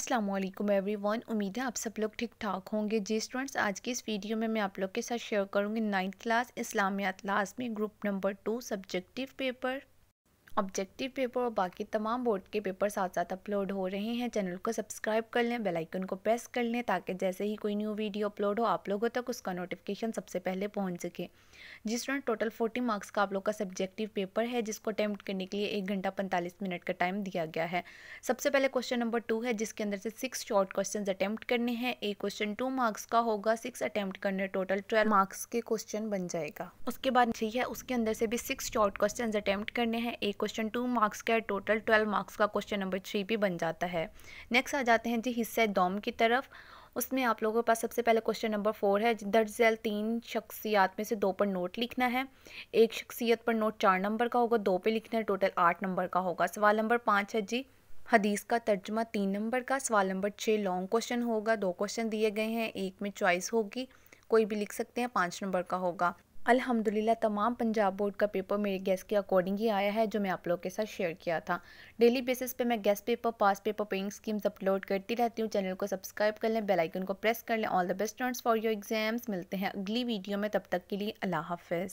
अस्सलाम वालेकुम एवरीवन उम्मीद है आप सब लोग ठीक ठाक होंगे जी स्टूडेंट्स आज की इस वीडियो में मैं आप लोग के साथ शेयर करूंगी नाइन्थ क्लास इस्लामियात क्लास में group number two subjective paper objective paper और बाकी तमाम बोर्ड के पेपर साथ साथ अपलोड हो रहे हैं चैनल को सब्सक्राइब कर लें बेल आइकन को प्रेस कर लें ताकि जैसे ही कोई न्यू वीडियो अपलोड हो आप लोगों तक उसका नोटिफिकेशन सबसे पहले पहुंच सके जिस तरह टोटल फोर्टी मार्क्स का आप लोग का सब्जेक्टिव पेपर है जिसको अटैम्प्ट करने के लिए एक घंटा पैंतालीस मिनट का टाइम दिया गया है सबसे पहले क्वेश्चन नंबर टू है जिसके अंदर से सिक्स शॉर्ट क्वेश्चन अटैम्प्ट करने हैं एक क्वेश्चन टू मार्क्स का होगा सिक्स अटैम्प्ट करने टोटल ट्वेल्व मार्क्स के क्वेश्चन बन जाएगा उसके बाद ठीक है उसके अंदर से भी सिक्स शॉर्ट क्वेश्चन अटैम्प्ट करने हैं एक क्वेश्चन टू मार्क्स का टोटल ट्वेल्व मार्क्स का क्वेश्चन नंबर थ्री भी बन जाता है नेक्स्ट आ जाते हैं जी हिस्से दोम की तरफ उसमें आप लोगों के पास सबसे पहले क्वेश्चन नंबर फोर है दर्ज झैल तीन शख्सियात में से दो पर नोट लिखना है एक शख्सियत पर नोट चार नंबर का होगा दो पे लिखना है टोटल आठ नंबर का होगा सवाल नंबर पाँच है जी हदीस का तर्जमा तीन नंबर का सवाल नंबर छः लॉन्ग क्वेश्चन होगा दो क्वेश्चन दिए गए हैं एक में चॉइस होगी कोई भी लिख सकते हैं पाँच नंबर का होगा अल्हम्दुलिल्लाह तमाम पंजाब बोर्ड का पेपर मेरे गैस के अकॉर्डिंग ही आया है जो मैं आप लोगों के साथ शेयर किया था डेली बेसिस पे मैं guess paper pass paper pairing schemes upload करती रहती हूँ चैनल को सब्सक्राइब कर लें बेल आइकन को प्रेस कर लें all the best turns for your exams मिलते हैं अगली वीडियो में तब तक के लिए अल्लाह हाफ़